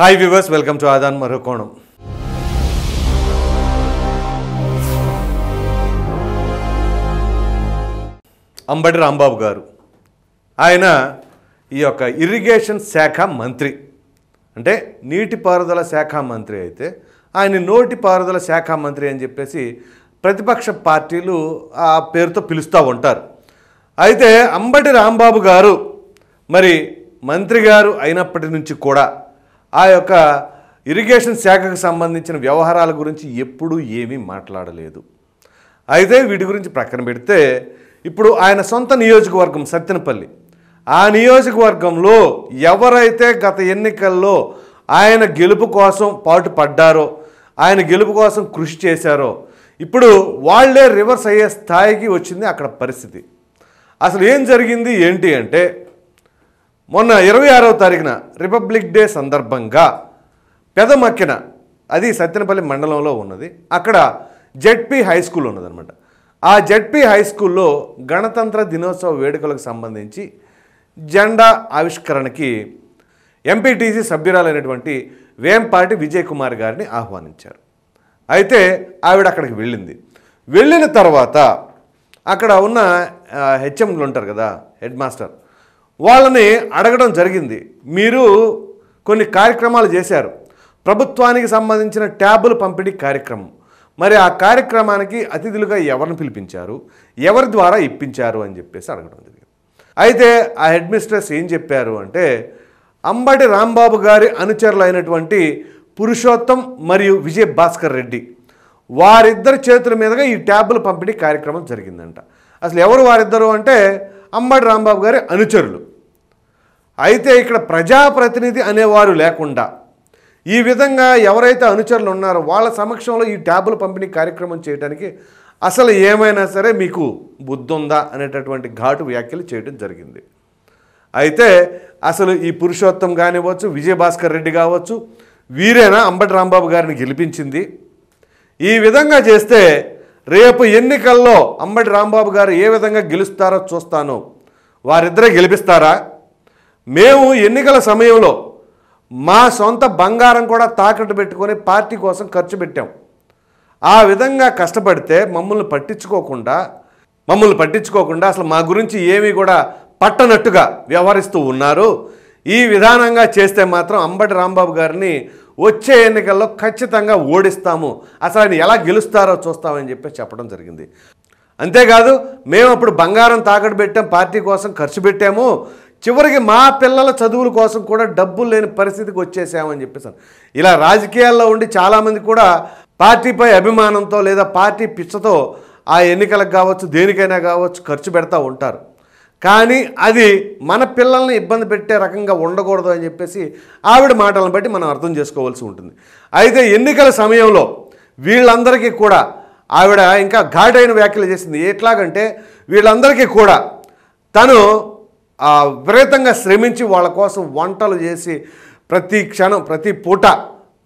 hi viewers welcome to Aadhan మరో కోణం అంబటి రాంబాబు గారు ఆయన ఈ యొక్క ఇరిగేషన్ శాఖ మంత్రి అంటే నీటిపారుదల శాఖ మంత్రి అయితే ఆయన నోటిపారుదల శాఖ మంత్రి అని చెప్పేసి ప్రతిపక్ష పార్టీలు ఆ పేరుతో పిలుస్తూ ఉంటారు అయితే అంబటి రాంబాబు గారు మరి మంత్రి గారు అయినప్పటి నుంచి కూడా ఆ యొక్క ఇరిగేషన్ శాఖకు సంబంధించిన వ్యవహారాల గురించి ఎప్పుడూ ఏమీ మాట్లాడలేదు అయితే వీటి గురించి ప్రక్కన పెడితే ఇప్పుడు ఆయన సొంత నియోజకవర్గం సత్తెనపల్లి ఆ నియోజకవర్గంలో ఎవరైతే గత ఎన్నికల్లో ఆయన గెలుపు కోసం పాటు పడ్డారో ఆయన గెలుపు కోసం కృషి చేశారో ఇప్పుడు వాళ్లే రివర్స్ అయ్యే స్థాయికి వచ్చింది అక్కడ పరిస్థితి అసలు ఏం జరిగింది ఏంటి అంటే మొన్న ఇరవై ఆరవ తారీఖున రిపబ్లిక్ డే సందర్భంగా పెదమక్కిన అది సత్యనపల్లి మండలంలో ఉన్నది అక్కడ జెడ్పీ హై స్కూల్ ఉన్నదనమాట ఆ జెడ్పీ హై స్కూల్లో గణతంత్ర దినోత్సవ వేడుకలకు సంబంధించి జెండా ఆవిష్కరణకి ఎంపీటీసీ సభ్యురాలైనటువంటి వేంపాటి విజయ్ కుమార్ గారిని ఆహ్వానించారు అయితే ఆవిడ అక్కడికి వెళ్ళింది వెళ్ళిన తర్వాత అక్కడ ఉన్న హెచ్ఎంలు ఉంటారు కదా హెడ్ మాస్టర్ వాళ్ళని అడగడం జరిగింది మీరు కొన్ని కార్యక్రమాలు చేశారు ప్రభుత్వానికి సంబంధించిన ట్యాబులు పంపిణీ కార్యక్రమం మరి ఆ కార్యక్రమానికి అతిథులుగా ఎవరిని పిలిపించారు ఎవరి ద్వారా ఇప్పించారు అని చెప్పేసి అడగడం జరిగింది అయితే ఆ హెడ్ మిస్ట్రెస్ ఏం చెప్పారు అంటే అంబటి రాంబాబు గారి అనుచరులు అయినటువంటి పురుషోత్తం మరియు విజయ్ భాస్కర్ రెడ్డి వారిద్దరి చేతుల మీదుగా ఈ ట్యాబులు పంపిణీ కార్యక్రమం జరిగిందంట అసలు ఎవరు వారిద్దరు అంటే అంబటి రాంబాబు గారి అనుచరులు అయితే ఇక్కడ ప్రజాప్రతినిధి అనేవారు లేకుండా ఈ విధంగా ఎవరైతే అనుచరులు ఉన్నారో వాళ్ళ సమక్షంలో ఈ ట్యాబుల పంపిణీ కార్యక్రమం చేయడానికి అసలు ఏమైనా సరే మీకు బుద్ధుందా అనేటటువంటి ఘాటు వ్యాఖ్యలు చేయడం జరిగింది అయితే అసలు ఈ పురుషోత్తం కానివ్వచ్చు విజయభాస్కర్ రెడ్డి కావచ్చు వీరేనా అంబటి రాంబాబు గారిని గెలిపించింది ఈ విధంగా చేస్తే రేపు ఎన్నికల్లో అంబటి రాంబాబు గారు ఏ విధంగా గెలుస్తారో చూస్తాను వారిద్దరే గెలిపిస్తారా మేము ఎన్నికల సమయంలో మా సొంత బంగారం కూడా తాకట్టు పెట్టుకొని పార్టీ కోసం ఖర్చు పెట్టాం ఆ విధంగా కష్టపడితే మమ్మల్ని పట్టించుకోకుండా మమ్మల్ని పట్టించుకోకుండా అసలు మా గురించి ఏమీ కూడా పట్టనట్టుగా వ్యవహరిస్తూ ఉన్నారు ఈ విధానంగా చేస్తే మాత్రం అంబటి రాంబాబు గారిని వచ్చే ఎన్నికల్లో ఖచ్చితంగా ఓడిస్తాము అసలు ఆయన ఎలా గెలుస్తారో చూస్తామని చెప్పి చెప్పడం జరిగింది అంతేకాదు మేము అప్పుడు బంగారం తాకట్టు పెట్టాం పార్టీ కోసం ఖర్చు పెట్టాము చివరికి మా పిల్లల చదువుల కోసం కూడా డబ్బులు లేని పరిస్థితికి వచ్చేసామని చెప్పేసాను ఇలా రాజకీయాల్లో ఉండి చాలామంది కూడా పార్టీపై అభిమానంతో లేదా పార్టీ పిచ్చతో ఆ ఎన్నికలకు కావచ్చు దేనికైనా కావచ్చు ఖర్చు పెడతా ఉంటారు కానీ అది మన పిల్లల్ని ఇబ్బంది పెట్టే రకంగా ఉండకూడదు అని చెప్పేసి ఆవిడ మాటలను బట్టి మనం అర్థం చేసుకోవాల్సి ఉంటుంది అయితే ఎన్నికల సమయంలో వీళ్ళందరికీ కూడా ఆవిడ ఇంకా ఘాటైన వ్యాఖ్యలు చేసింది ఎట్లాగంటే వీళ్ళందరికీ కూడా తను విపరీతంగా శ్రమించి వాళ్ళ కోసం వంటలు చేసి ప్రతి క్షణం ప్రతి పూట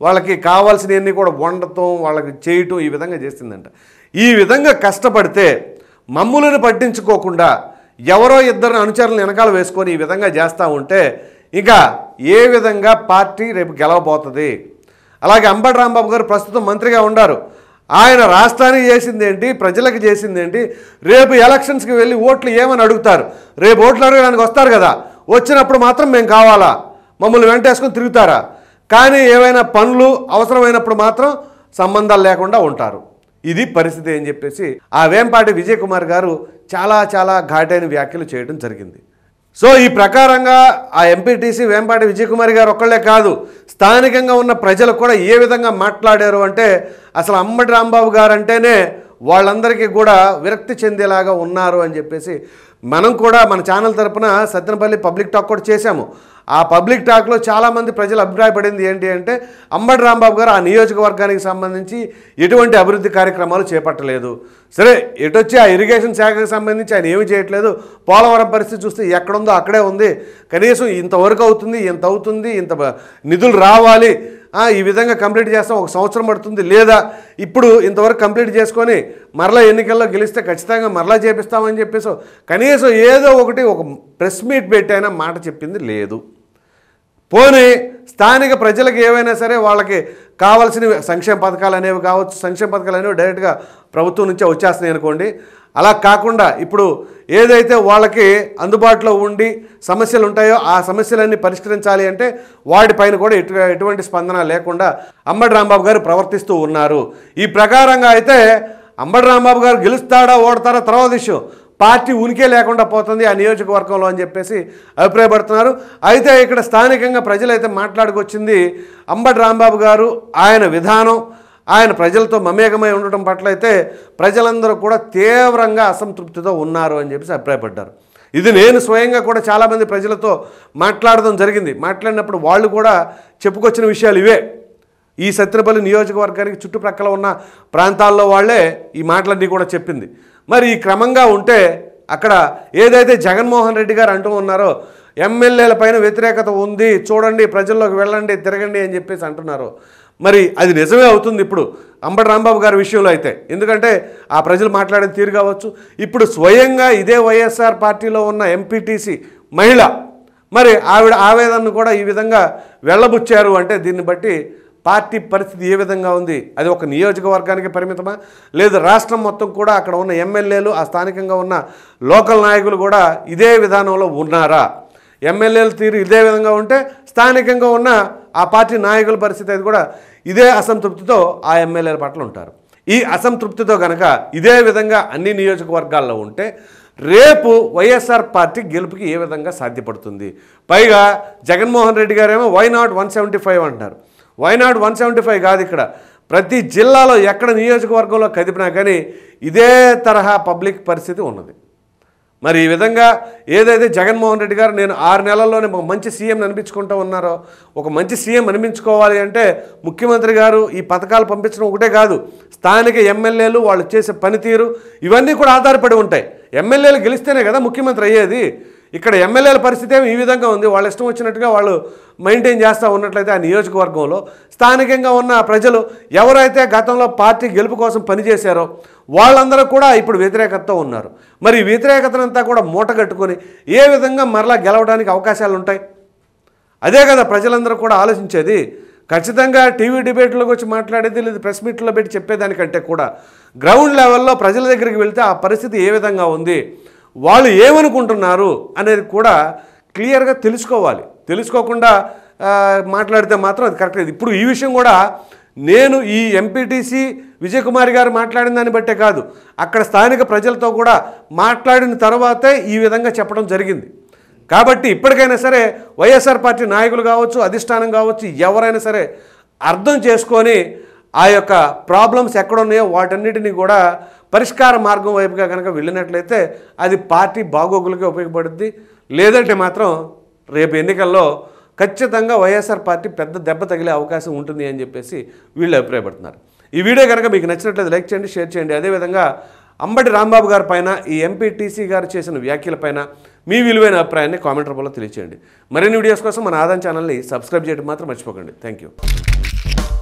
వాళ్ళకి కావాల్సినవన్నీ కూడా వండటం వాళ్ళకి చేయటం ఈ విధంగా చేసిందంట ఈ విధంగా కష్టపడితే మమ్ములను పట్టించుకోకుండా ఎవరో ఇద్దరు అనుచరులను వెనకాల వేసుకొని ఈ విధంగా చేస్తూ ఉంటే ఇంకా ఏ విధంగా పార్టీ రేపు గెలవబోతుంది అలాగే అంబటి రాంబాబు గారు ప్రస్తుతం మంత్రిగా ఉన్నారు ఆయన రాష్ట్రానికి చేసింది ఏంటి ప్రజలకు చేసింది ఏంటి రేపు ఎలక్షన్స్కి వెళ్ళి ఓట్లు ఏమని అడుగుతారు రేపు ఓట్లు అడగడానికి వస్తారు కదా వచ్చినప్పుడు మాత్రం మేము కావాలా మమ్మల్ని వెంటేసుకొని తిరుగుతారా కానీ ఏవైనా పనులు అవసరమైనప్పుడు మాత్రం సంబంధాలు లేకుండా ఉంటారు ఇది పరిస్థితి అని చెప్పేసి ఆ వేంపాటి విజయ్ కుమార్ గారు చాలా చాలా ఘాటైన వ్యాఖ్యలు చేయడం జరిగింది సో ఈ ప్రకారంగా ఆ ఎంపీటీసీ వేంపాటి విజయకుమారి గారు ఒక్కళ్ళే కాదు స్థానికంగా ఉన్న ప్రజలు కూడా ఏ విధంగా మాట్లాడారు అంటే అసలు అమ్మటి రాంబాబు గారు అంటేనే వాళ్ళందరికీ కూడా విరక్తి చెందేలాగా ఉన్నారు అని చెప్పేసి మనం కూడా మన ఛానల్ తరపున సత్యనపల్లి పబ్లిక్ టాక్ కూడా చేశాము ఆ పబ్లిక్ టాక్లో చాలామంది ప్రజలు అభిప్రాయపడింది ఏంటి అంటే అంబటి రాంబాబు గారు ఆ నియోజకవర్గానికి సంబంధించి ఎటువంటి అభివృద్ధి కార్యక్రమాలు చేపట్టలేదు సరే ఎటొచ్చి ఆ ఇరిగేషన్ శాఖకు సంబంధించి ఆయన ఏమి చేయట్లేదు పోలవరం పరిస్థితి చూస్తే ఎక్కడుందో అక్కడే ఉంది కనీసం ఇంతవరకు అవుతుంది ఇంత అవుతుంది ఇంత నిధులు రావాలి ఈ విధంగా కంప్లీట్ చేస్తాం ఒక సంవత్సరం పడుతుంది లేదా ఇప్పుడు ఇంతవరకు కంప్లీట్ చేసుకొని మరలా ఎన్నికల్లో గెలిస్తే ఖచ్చితంగా మరలా చేపిస్తామని చెప్పేసి కనీసం ఏదో ఒకటి ఒక ప్రెస్ మీట్ పెట్టైనా మాట చెప్పింది లేదు పోనీ స్థానిక ప్రజలకు ఏవైనా సరే వాళ్ళకి కావాల్సిన సంక్షేమ పథకాలు అనేవి కావచ్చు సంక్షేమ పథకాలు అనేవి డైరెక్ట్గా ప్రభుత్వం నుంచే వచ్చేస్తున్నాయి అనుకోండి అలా కాకుండా ఇప్పుడు ఏదైతే వాళ్ళకి అందుబాటులో ఉండి సమస్యలు ఉంటాయో ఆ సమస్యలన్నీ పరిష్కరించాలి అంటే వాటిపైన కూడా ఎటు ఎటువంటి స్పందన లేకుండా అంబడి రాంబాబు గారు ప్రవర్తిస్తూ ఉన్నారు ఈ ప్రకారంగా అయితే అంబడి రాంబాబు గారు గెలుస్తాడా ఓడతాడా తర్వాత ఇష్యూ పార్టీ ఉనికే లేకుండా పోతుంది ఆ నియోజకవర్గంలో అని చెప్పేసి అభిప్రాయపడుతున్నారు అయితే ఇక్కడ స్థానికంగా ప్రజలైతే మాట్లాడుకొచ్చింది అంబటి రాంబాబు గారు ఆయన విధానం ఆయన ప్రజలతో మమేకమై ఉండటం పట్ల అయితే ప్రజలందరూ కూడా తీవ్రంగా అసంతృప్తితో ఉన్నారు అని చెప్పేసి అభిప్రాయపడ్డారు ఇది నేను స్వయంగా కూడా చాలామంది ప్రజలతో మాట్లాడడం జరిగింది మాట్లాడినప్పుడు వాళ్ళు కూడా చెప్పుకొచ్చిన విషయాలు ఇవే ఈ సత్యనపల్లి నియోజకవర్గానికి చుట్టుప్రక్కల ఉన్న ప్రాంతాల్లో వాళ్లే ఈ మాటలన్నీ కూడా చెప్పింది మరి ఈ క్రమంగా ఉంటే అక్కడ ఏదైతే జగన్మోహన్ రెడ్డి గారు అంటూ ఉన్నారో ఎమ్మెల్యేల పైన వ్యతిరేకత ఉంది చూడండి ప్రజల్లోకి వెళ్ళండి తిరగండి అని చెప్పేసి అంటున్నారు మరి అది నిజమే అవుతుంది ఇప్పుడు అంబటి రాంబాబు గారి విషయంలో అయితే ఎందుకంటే ఆ ప్రజలు మాట్లాడిన తీరు కావచ్చు ఇప్పుడు స్వయంగా ఇదే వైఎస్ఆర్ పార్టీలో ఉన్న ఎంపీటీసీ మహిళ మరి ఆవిడ ఆవేదనను కూడా ఈ విధంగా వెళ్ళబుచ్చారు అంటే దీన్ని బట్టి పార్టీ పరిస్థితి ఏ విధంగా ఉంది అది ఒక నియోజకవర్గానికి పరిమితమా లేదు రాష్ట్రం మొత్తం కూడా అక్కడ ఉన్న ఎమ్మెల్యేలు ఆ స్థానికంగా ఉన్న లోకల్ నాయకులు కూడా ఇదే విధానంలో ఉన్నారా ఎమ్మెల్యేల తీరు ఇదే విధంగా ఉంటే స్థానికంగా ఉన్న ఆ పార్టీ నాయకుల పరిస్థితి అది కూడా ఇదే అసంతృప్తితో ఆ ఎమ్మెల్యేల పట్ల ఉంటారు ఈ అసంతృప్తితో కనుక ఇదే విధంగా అన్ని నియోజకవర్గాల్లో ఉంటే రేపు వైఎస్ఆర్ పార్టీ గెలుపుకి ఏ విధంగా సాధ్యపడుతుంది పైగా జగన్మోహన్ రెడ్డి గారేమో why not one seventy five అంటున్నారు why not one seventy five కాదు ఇక్కడ ప్రతి జిల్లాలో ఎక్కడ నియోజకవర్గంలో కదిపినా కానీ ఇదే తరహా పబ్లిక్ పరిస్థితి ఉన్నది మరి ఈ విధంగా ఏదైతే జగన్మోహన్ రెడ్డి గారు నేను ఆరు నెలల్లోనే ఒక మంచి సీఎం అనిపించుకుంటూ ఉన్నారో ఒక మంచి సీఎం అనిపించుకోవాలి అంటే ముఖ్యమంత్రి గారు ఈ పథకాలు పంపించడం ఒకటే కాదు స్థానిక ఎమ్మెల్యేలు వాళ్ళు చేసే పనితీరు ఇవన్నీ కూడా ఆధారపడి ఉంటాయి ఎమ్మెల్యేలు గెలిస్తేనే కదా ముఖ్యమంత్రి అయ్యేది ఇక్కడ ఎమ్మెల్యేల పరిస్థితి ఏమి ఈ విధంగా ఉంది వాళ్ళ ఇష్టం వచ్చినట్టుగా వాళ్ళు మెయింటైన్ చేస్తూ ఉన్నట్లయితే ఆ నియోజకవర్గంలో స్థానికంగా ఉన్న ప్రజలు ఎవరైతే గతంలో పార్టీ గెలుపు కోసం పనిచేశారో వాళ్ళందరూ కూడా ఇప్పుడు వ్యతిరేకతతో ఉన్నారు మరి వ్యతిరేకతనంతా కూడా మూటగట్టుకొని ఏ విధంగా మరలా గెలవడానికి అవకాశాలు ఉంటాయి అదే కదా ప్రజలందరూ కూడా ఆలోచించేది ఖచ్చితంగా టీవీ డిబేట్లోకి వచ్చి మాట్లాడేది లేదు ప్రెస్ మీట్లో పెట్టి చెప్పేదానికంటే కూడా గ్రౌండ్ లెవెల్లో ప్రజల దగ్గరికి వెళ్తే ఆ పరిస్థితి ఏ విధంగా ఉంది వాళ్ళు ఏమనుకుంటున్నారు అనేది కూడా క్లియర్గా తెలుసుకోవాలి తెలుసుకోకుండా మాట్లాడితే మాత్రం అది కరెక్ట్ లేదు ఇప్పుడు ఈ విషయం కూడా నేను ఈ ఎంపీటీసీ విజయకుమారి గారు మాట్లాడిన దాన్ని బట్టే కాదు అక్కడ స్థానిక ప్రజలతో కూడా మాట్లాడిన తర్వాతే ఈ విధంగా చెప్పడం జరిగింది కాబట్టి ఇప్పటికైనా సరే వైఎస్ఆర్ పార్టీ నాయకులు కావచ్చు అధిష్టానం కావచ్చు ఎవరైనా సరే అర్థం చేసుకొని ఆ యొక్క ప్రాబ్లమ్స్ ఎక్కడున్నాయో వాటన్నిటిని కూడా పరిష్కార మార్గం వైపుగా కనుక వెళ్ళినట్లయితే అది పార్టీ బాగోగులకే ఉపయోగపడుద్ది లేదంటే మాత్రం రేపు ఎన్నికల్లో ఖచ్చితంగా వైఎస్ఆర్ పార్టీ పెద్ద దెబ్బ తగిలే అవకాశం ఉంటుంది అని చెప్పేసి వీళ్ళు అభిప్రాయపడుతున్నారు ఈ వీడియో కనుక మీకు నచ్చినట్లయితే లైక్ చేయండి షేర్ చేయండి అదేవిధంగా అంబటి రాంబాబు గారి పైన ఈ ఎంపీటీసీ గారు చేసిన వ్యాఖ్యలపైన మీ విలువైన అభిప్రాయాన్ని కామెంట్ రూపంలో తెలియచేయండి మరిన్ని వీడియోస్ కోసం మన ఆదాయం ఛానల్ని సబ్స్క్రైబ్ చేయడం మాత్రం మర్చిపోకండి థ్యాంక్ యూ